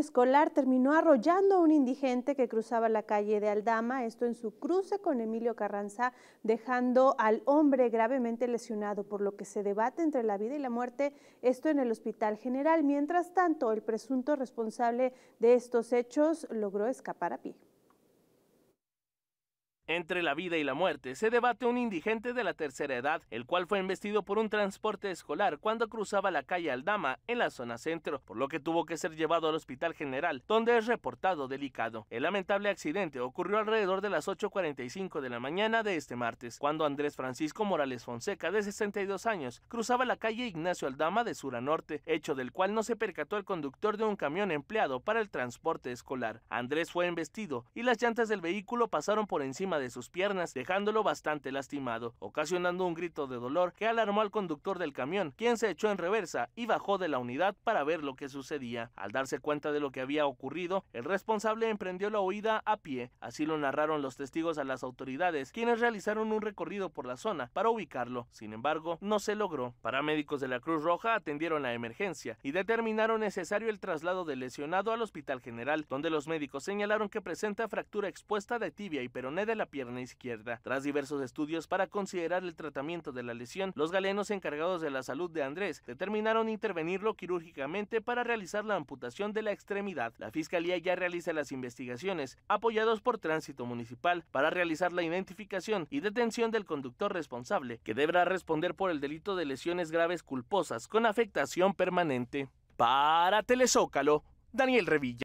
escolar terminó arrollando a un indigente que cruzaba la calle de Aldama, esto en su cruce con Emilio Carranza, dejando al hombre gravemente lesionado, por lo que se debate entre la vida y la muerte, esto en el Hospital General. Mientras tanto, el presunto responsable de estos hechos logró escapar a pie. Entre la vida y la muerte se debate un indigente de la tercera edad, el cual fue embestido por un transporte escolar cuando cruzaba la calle Aldama en la zona centro, por lo que tuvo que ser llevado al hospital general, donde es reportado delicado. El lamentable accidente ocurrió alrededor de las 8.45 de la mañana de este martes, cuando Andrés Francisco Morales Fonseca, de 62 años, cruzaba la calle Ignacio Aldama de sur a norte, hecho del cual no se percató el conductor de un camión empleado para el transporte escolar. Andrés fue embestido y las llantas del vehículo pasaron por encima de sus piernas, dejándolo bastante lastimado, ocasionando un grito de dolor que alarmó al conductor del camión, quien se echó en reversa y bajó de la unidad para ver lo que sucedía. Al darse cuenta de lo que había ocurrido, el responsable emprendió la huida a pie, así lo narraron los testigos a las autoridades, quienes realizaron un recorrido por la zona para ubicarlo, sin embargo, no se logró. Paramédicos de la Cruz Roja atendieron la emergencia y determinaron necesario el traslado del lesionado al Hospital General, donde los médicos señalaron que presenta fractura expuesta de tibia y peroné de la pierna izquierda. Tras diversos estudios para considerar el tratamiento de la lesión, los galenos encargados de la salud de Andrés determinaron intervenirlo quirúrgicamente para realizar la amputación de la extremidad. La fiscalía ya realiza las investigaciones, apoyados por Tránsito Municipal, para realizar la identificación y detención del conductor responsable, que deberá responder por el delito de lesiones graves culposas con afectación permanente. Para Telezócalo, Daniel Revilla.